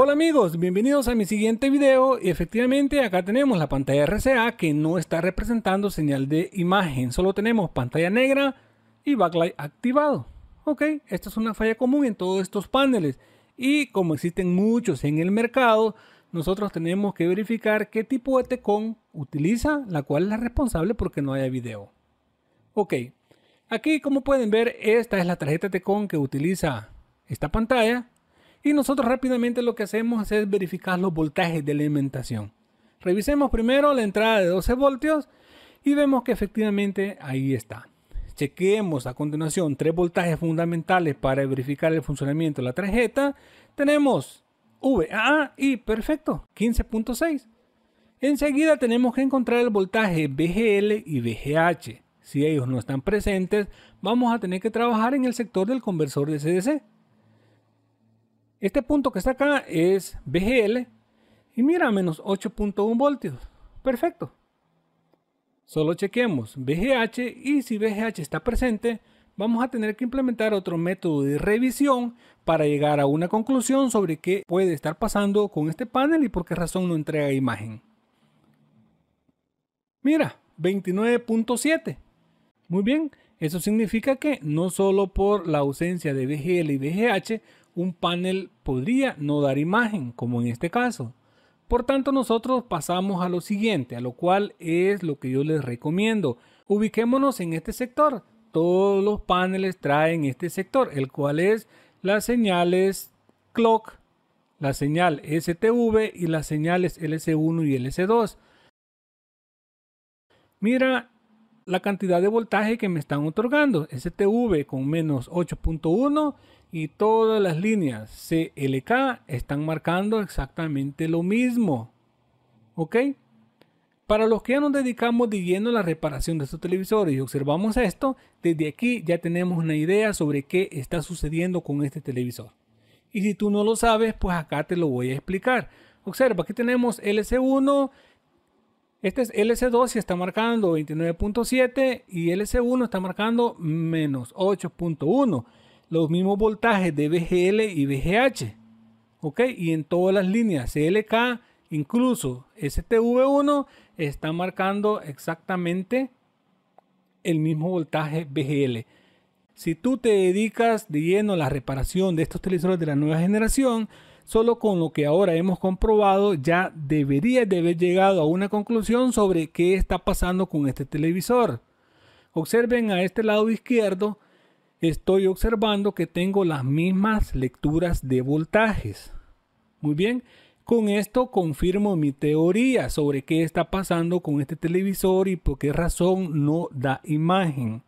Hola amigos, bienvenidos a mi siguiente video y efectivamente acá tenemos la pantalla RCA que no está representando señal de imagen, solo tenemos pantalla negra y backlight activado. Ok, esta es una falla común en todos estos paneles y como existen muchos en el mercado, nosotros tenemos que verificar qué tipo de TECON utiliza, la cual es la responsable porque no haya video. Ok, aquí como pueden ver esta es la tarjeta TECON que utiliza esta pantalla y nosotros rápidamente lo que hacemos es verificar los voltajes de alimentación. Revisemos primero la entrada de 12 voltios y vemos que efectivamente ahí está. Chequeemos a continuación tres voltajes fundamentales para verificar el funcionamiento de la tarjeta. Tenemos VAA y perfecto, 15.6. Enseguida tenemos que encontrar el voltaje VGL y VGH. Si ellos no están presentes, vamos a tener que trabajar en el sector del conversor de CDC. Este punto que está acá es VGL y mira menos 8.1 voltios. Perfecto. Solo chequemos VGH y si VGH está presente, vamos a tener que implementar otro método de revisión para llegar a una conclusión sobre qué puede estar pasando con este panel y por qué razón no entrega imagen. Mira, 29.7. Muy bien, eso significa que no solo por la ausencia de VGL y VGH un panel podría no dar imagen, como en este caso. Por tanto, nosotros pasamos a lo siguiente, a lo cual es lo que yo les recomiendo. Ubiquémonos en este sector. Todos los paneles traen este sector, el cual es las señales clock, la señal STV y las señales LC1 y LC2. Mira la cantidad de voltaje que me están otorgando. STV con menos 8.1 y todas las líneas CLK están marcando exactamente lo mismo. ¿Ok? Para los que ya nos dedicamos de a la reparación de estos televisores y observamos esto, desde aquí ya tenemos una idea sobre qué está sucediendo con este televisor. Y si tú no lo sabes, pues acá te lo voy a explicar. Observa, aquí tenemos LC1, este es LC2 y está marcando 29.7 y LC1 está marcando menos 8.1. Los mismos voltajes de VGL y VGH. ¿Ok? Y en todas las líneas CLK, incluso STV1, está marcando exactamente el mismo voltaje VGL. Si tú te dedicas de lleno a la reparación de estos televisores de la nueva generación, Solo con lo que ahora hemos comprobado ya debería de haber llegado a una conclusión sobre qué está pasando con este televisor. Observen a este lado izquierdo, estoy observando que tengo las mismas lecturas de voltajes. Muy bien, con esto confirmo mi teoría sobre qué está pasando con este televisor y por qué razón no da imagen.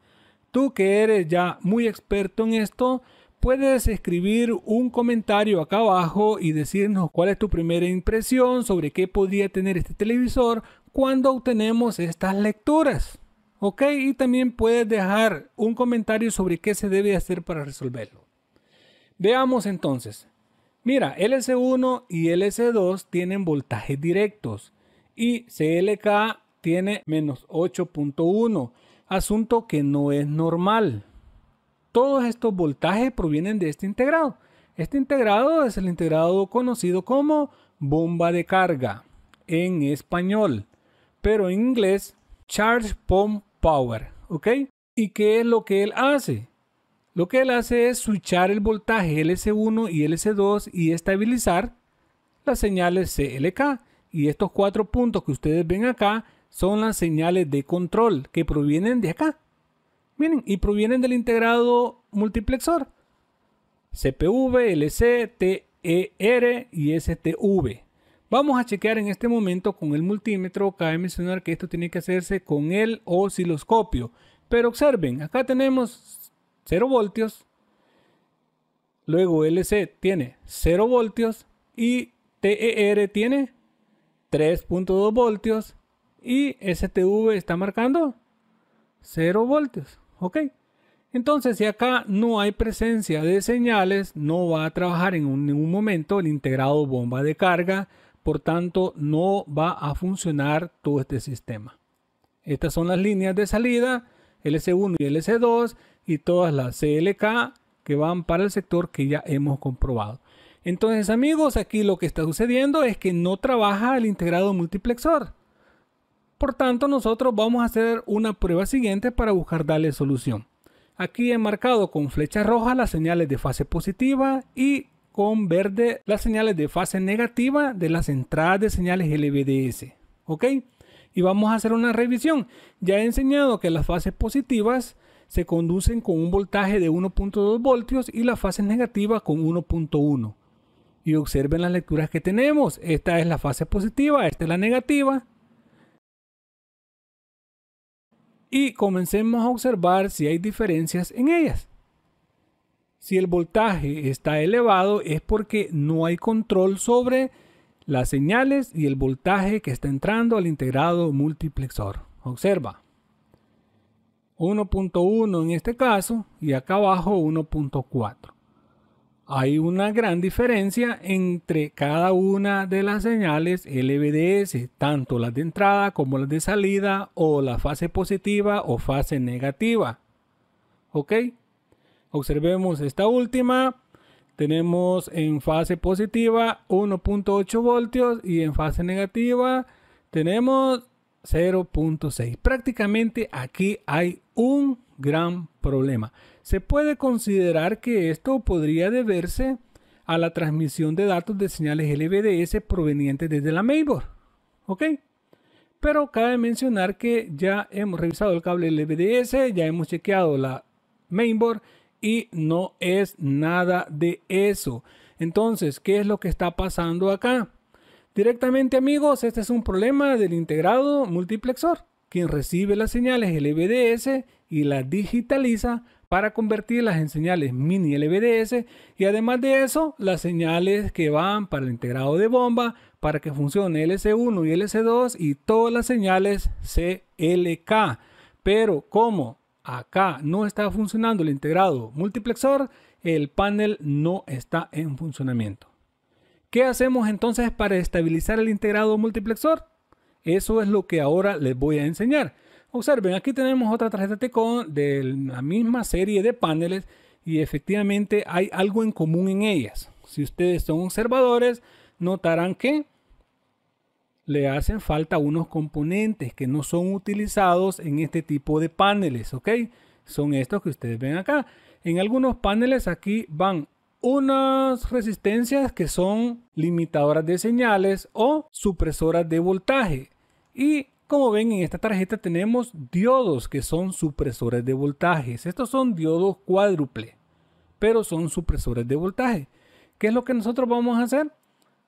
Tú que eres ya muy experto en esto, Puedes escribir un comentario acá abajo y decirnos cuál es tu primera impresión sobre qué podría tener este televisor cuando obtenemos estas lecturas. ¿Ok? Y también puedes dejar un comentario sobre qué se debe hacer para resolverlo. Veamos entonces. Mira, LS1 y LS2 tienen voltajes directos y CLK tiene menos 8.1, asunto que no es normal todos estos voltajes provienen de este integrado. Este integrado es el integrado conocido como bomba de carga en español, pero en inglés charge pump power, ¿ok? ¿Y qué es lo que él hace? Lo que él hace es switchar el voltaje lc 1 y lc 2 y estabilizar las señales CLK. Y estos cuatro puntos que ustedes ven acá son las señales de control que provienen de acá, Miren, y provienen del integrado multiplexor. CPV, LC, TER y STV. Vamos a chequear en este momento con el multímetro. Cabe mencionar que esto tiene que hacerse con el osciloscopio. Pero observen, acá tenemos 0 voltios. Luego LC tiene 0 voltios y TER tiene 3.2 voltios y STV está marcando 0 voltios. ¿Ok? Entonces, si acá no hay presencia de señales, no va a trabajar en ningún momento el integrado bomba de carga, por tanto, no va a funcionar todo este sistema. Estas son las líneas de salida, lc 1 y lc 2 y todas las CLK que van para el sector que ya hemos comprobado. Entonces, amigos, aquí lo que está sucediendo es que no trabaja el integrado multiplexor. Por tanto, nosotros vamos a hacer una prueba siguiente para buscar darle solución. Aquí he marcado con flecha roja las señales de fase positiva y con verde las señales de fase negativa de las entradas de señales LVDS. ¿Ok? Y vamos a hacer una revisión. Ya he enseñado que las fases positivas se conducen con un voltaje de 1.2 voltios y las fases negativas con 1.1. Y observen las lecturas que tenemos. Esta es la fase positiva, esta es la negativa. y comencemos a observar si hay diferencias en ellas. Si el voltaje está elevado es porque no hay control sobre las señales y el voltaje que está entrando al integrado multiplexor. Observa. 1.1 en este caso y acá abajo 1.4. Hay una gran diferencia entre cada una de las señales LBDS, tanto las de entrada como las de salida o la fase positiva o fase negativa. ¿Ok? Observemos esta última. Tenemos en fase positiva 1.8 voltios y en fase negativa tenemos 0.6. Prácticamente aquí hay un gran problema. Se puede considerar que esto podría deberse a la transmisión de datos de señales LVDS provenientes desde la mainboard. ¿Ok? Pero cabe mencionar que ya hemos revisado el cable LBDS, ya hemos chequeado la mainboard y no es nada de eso. Entonces, ¿qué es lo que está pasando acá? Directamente amigos, este es un problema del integrado multiplexor quien recibe las señales LBDS y las digitaliza para convertirlas en señales mini LBDS y además de eso las señales que van para el integrado de bomba para que funcione LC1 y LC2 y todas las señales CLK. Pero como acá no está funcionando el integrado multiplexor, el panel no está en funcionamiento. ¿Qué hacemos entonces para estabilizar el integrado multiplexor? Eso es lo que ahora les voy a enseñar. Observen, aquí tenemos otra tarjeta Tecon de la misma serie de paneles y efectivamente hay algo en común en ellas. Si ustedes son observadores, notarán que le hacen falta unos componentes que no son utilizados en este tipo de paneles, ¿ok? Son estos que ustedes ven acá. En algunos paneles aquí van unas resistencias que son limitadoras de señales o supresoras de voltaje. Y como ven en esta tarjeta tenemos diodos que son supresores de voltajes. Estos son diodos cuádruple, pero son supresores de voltaje. ¿Qué es lo que nosotros vamos a hacer?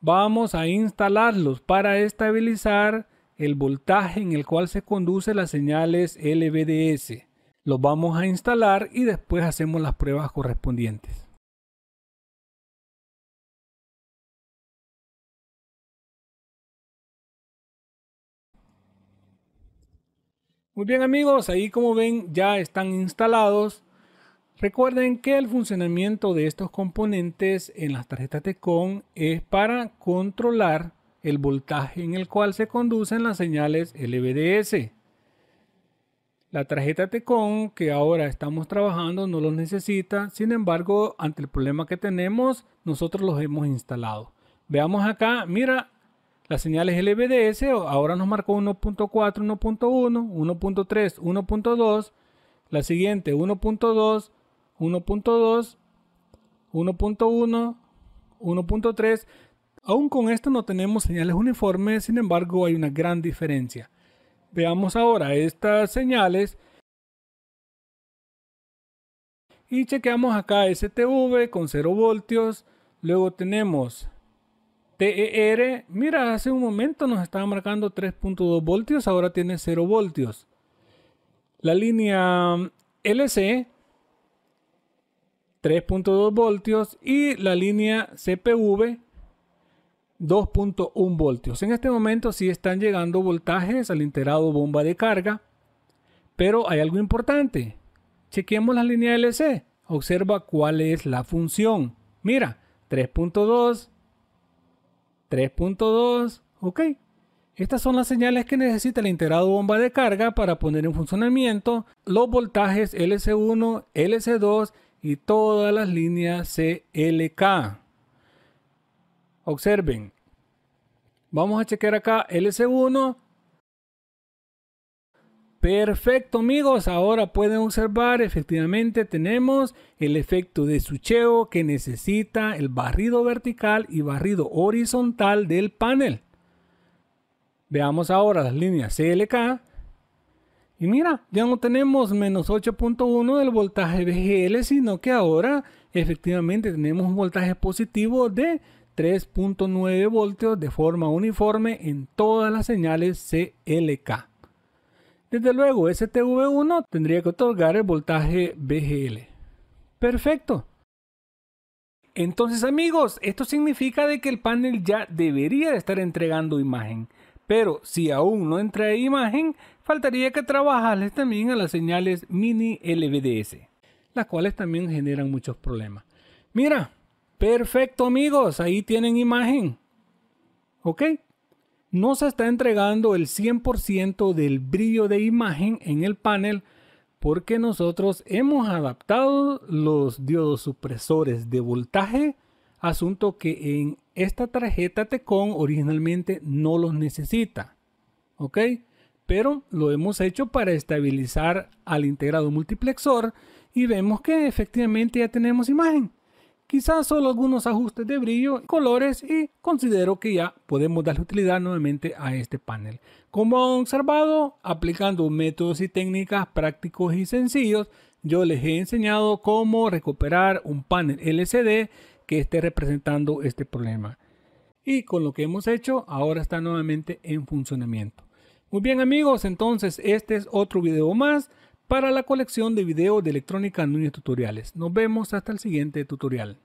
Vamos a instalarlos para estabilizar el voltaje en el cual se conduce las señales LVDS. Los vamos a instalar y después hacemos las pruebas correspondientes. Muy bien amigos, ahí como ven ya están instalados. Recuerden que el funcionamiento de estos componentes en las tarjetas TECON es para controlar el voltaje en el cual se conducen las señales LVDS. La tarjeta TECON que ahora estamos trabajando no los necesita, sin embargo, ante el problema que tenemos, nosotros los hemos instalado. Veamos acá, mira, las señales LBDS ahora nos marcó 1.4, 1.1, 1.3, 1.2, la siguiente 1.2, 1.2, 1.1, 1.3. Aún con esto no tenemos señales uniformes, sin embargo hay una gran diferencia. Veamos ahora estas señales y chequeamos acá STV con 0 voltios. Luego tenemos TER, mira, hace un momento nos estaba marcando 3.2 voltios, ahora tiene 0 voltios. La línea um, LC, 3.2 voltios. Y la línea CPV, 2.1 voltios. En este momento sí están llegando voltajes al integrado bomba de carga, pero hay algo importante. Chequemos la línea LC. Observa cuál es la función. Mira, 3.2, 3.2, ok. Estas son las señales que necesita el integrado bomba de carga para poner en funcionamiento los voltajes LC1, LC2 y todas las líneas CLK. Observen, vamos a chequear acá LC1, Perfecto amigos, ahora pueden observar efectivamente tenemos el efecto de sucheo que necesita el barrido vertical y barrido horizontal del panel. Veamos ahora las líneas CLK. Y mira, ya no tenemos menos 8.1 del voltaje VGL, sino que ahora efectivamente tenemos un voltaje positivo de 3.9 voltios de forma uniforme en todas las señales CLK. Desde luego, STV1 tendría que otorgar el voltaje BGL. Perfecto. Entonces amigos, esto significa de que el panel ya debería de estar entregando imagen. Pero si aún no entra imagen, faltaría que trabajarles también a las señales mini LVDS, las cuales también generan muchos problemas. Mira, perfecto amigos, ahí tienen imagen. ¿Ok? no se está entregando el 100% del brillo de imagen en el panel porque nosotros hemos adaptado los diodos supresores de voltaje, asunto que en esta tarjeta Tecon originalmente no los necesita, ¿ok? Pero lo hemos hecho para estabilizar al integrado multiplexor y vemos que efectivamente ya tenemos imagen quizás solo algunos ajustes de brillo, colores y considero que ya podemos darle utilidad nuevamente a este panel. Como han observado, aplicando métodos y técnicas prácticos y sencillos, yo les he enseñado cómo recuperar un panel LCD que esté representando este problema. Y con lo que hemos hecho, ahora está nuevamente en funcionamiento. Muy bien amigos, entonces este es otro video más para la colección de videos de electrónica en tutoriales. Nos vemos hasta el siguiente tutorial.